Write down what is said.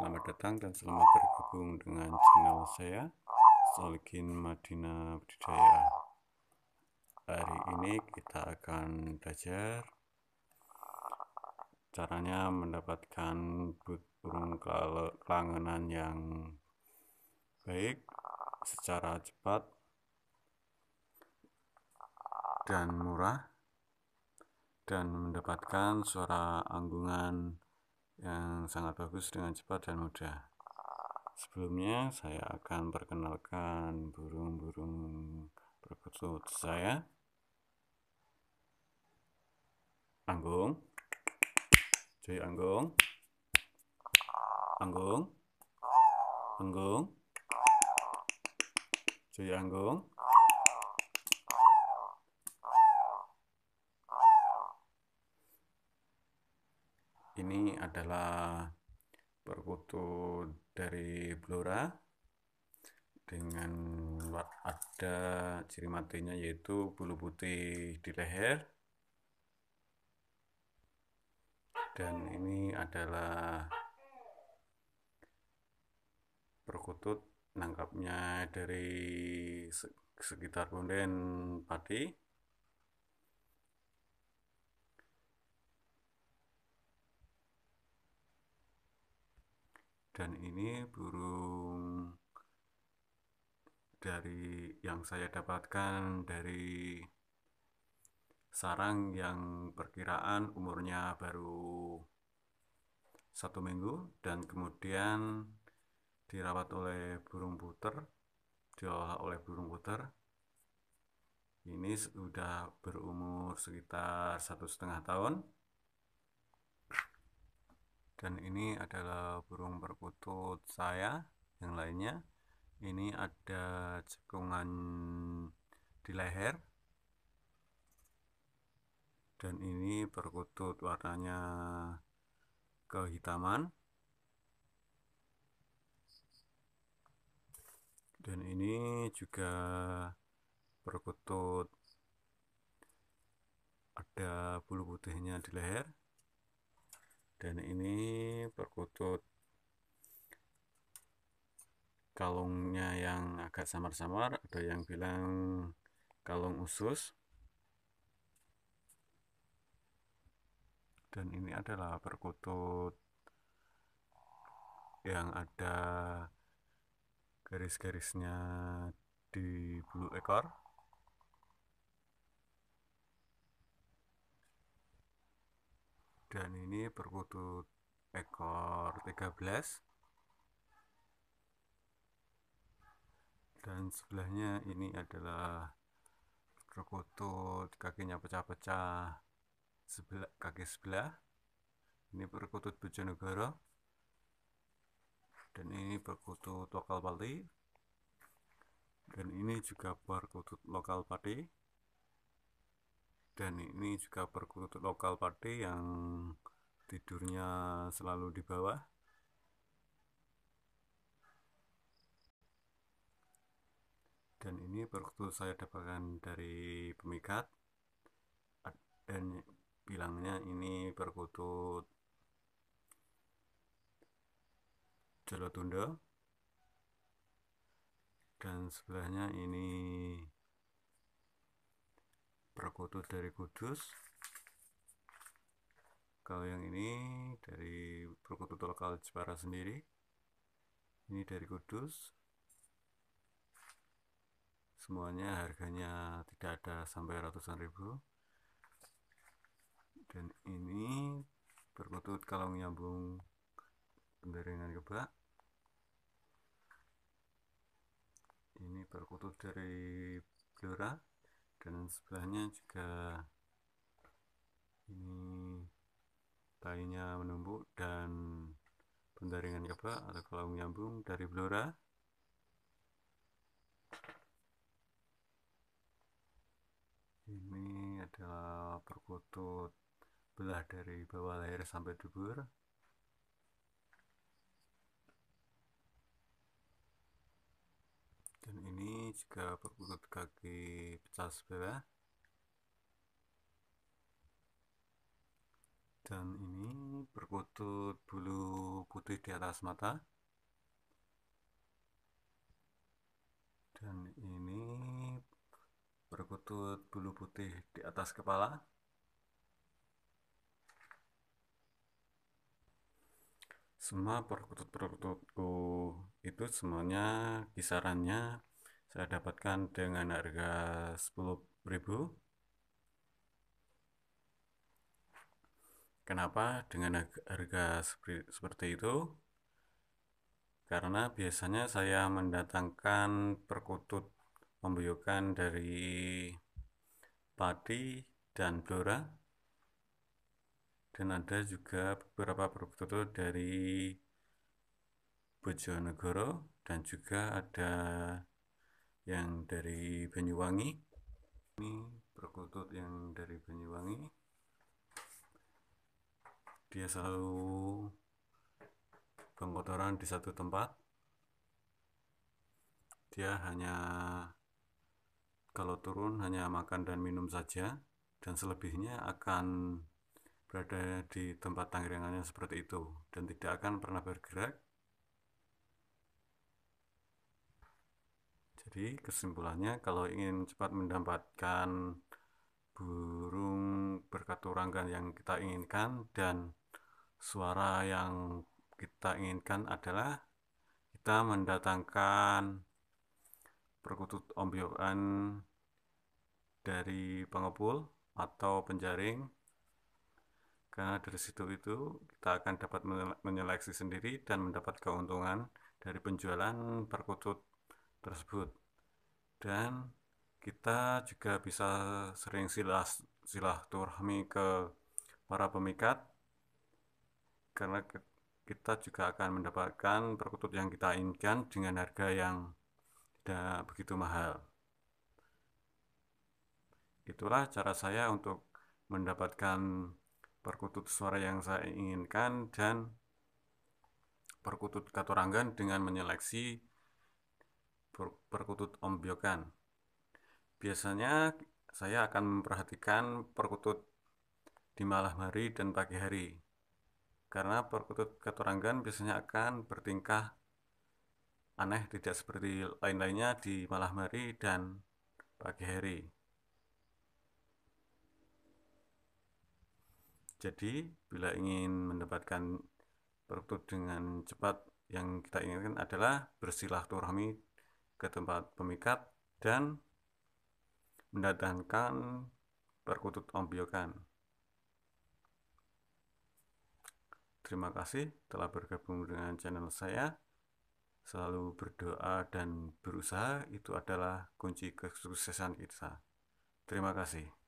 Selamat datang dan selamat bergabung dengan channel saya Solikin Madinah Budidaya Hari ini kita akan belajar Caranya mendapatkan burung kelangenan yang baik secara cepat dan murah dan mendapatkan suara anggungan yang sangat bagus dengan cepat dan mudah. Sebelumnya saya akan perkenalkan burung-burung perkutut saya. Anggung. Joy anggung. Anggung. Anggung. Joy anggung. adalah perkutut dari blora dengan ada ciri matinya yaitu bulu putih di leher dan ini adalah perkutut nangkapnya dari sekitar bonden padi dan ini burung dari yang saya dapatkan dari sarang yang perkiraan umurnya baru satu minggu dan kemudian dirawat oleh burung puter diolah oleh burung puter ini sudah berumur sekitar satu setengah tahun dan ini adalah burung perkutut saya yang lainnya ini ada cekungan di leher dan ini perkutut warnanya kehitaman dan ini juga perkutut ada bulu putihnya di leher dan ini perkutut kalungnya yang agak samar-samar ada yang bilang kalung usus dan ini adalah perkutut yang ada garis-garisnya di bulu ekor dan ini perkutut ekor 13 dan sebelahnya ini adalah perkutut kakinya pecah-pecah sebelah kaki sebelah ini perkutut Bojonegoro dan ini perkutut lokal bali dan ini juga perkutut lokal padi dan ini juga perkutut lokal pade yang tidurnya selalu di bawah dan ini perkutut saya dapatkan dari pemikat dan bilangnya ini perkutut jalur dan sebelahnya ini Prakoto dari Kudus kalau yang ini dari perkutut lokal Jepara sendiri ini dari Kudus semuanya harganya tidak ada sampai ratusan ribu dan ini perkutut kalau menyambung penderingan kebak ini perkutut dari Blora kanan sebelahnya juga ini talinya menumbuk dan pendaringan kebak atau kalau nyambung dari blora ini adalah perkutut belah dari bawah leher sampai dubur dan ini juga perkutut kaki atas bawah dan ini berkutut bulu putih di atas mata dan ini berkutut bulu putih di atas kepala semua perkutut-perkututku itu semuanya kisarannya saya dapatkan dengan harga 10.000 kenapa dengan harga seperti itu karena biasanya saya mendatangkan perkutut pembuyukan dari padi dan blora dan ada juga beberapa perkutut dari Bojonegoro dan juga ada yang dari Banyuwangi ini perkutut yang dari Banyuwangi dia selalu pengkotoran di satu tempat dia hanya kalau turun hanya makan dan minum saja dan selebihnya akan berada di tempat tanggerangannya seperti itu dan tidak akan pernah bergerak Jadi kesimpulannya kalau ingin cepat mendapatkan burung berkaturangan yang kita inginkan dan suara yang kita inginkan adalah kita mendatangkan perkutut ombyokan dari pengepul atau penjaring karena dari situ itu kita akan dapat menyeleksi sendiri dan mendapat keuntungan dari penjualan perkutut tersebut dan kita juga bisa sering silah silaturahmi ke para pemikat karena kita juga akan mendapatkan perkutut yang kita inginkan dengan harga yang tidak begitu mahal. Itulah cara saya untuk mendapatkan perkutut suara yang saya inginkan dan perkutut katuranggan dengan menyeleksi perkutut ombyokan. Biasanya saya akan memperhatikan perkutut di malam hari dan pagi hari. Karena perkutut katuranggan biasanya akan bertingkah aneh tidak seperti lain-lainnya di malam hari dan pagi hari. Jadi, bila ingin mendapatkan perkutut dengan cepat yang kita inginkan adalah bersilaturahmi ke tempat pemikat dan mendatangkan perkutut ombyokan. Terima kasih telah bergabung dengan channel saya. Selalu berdoa dan berusaha itu adalah kunci kesuksesan kita. Terima kasih.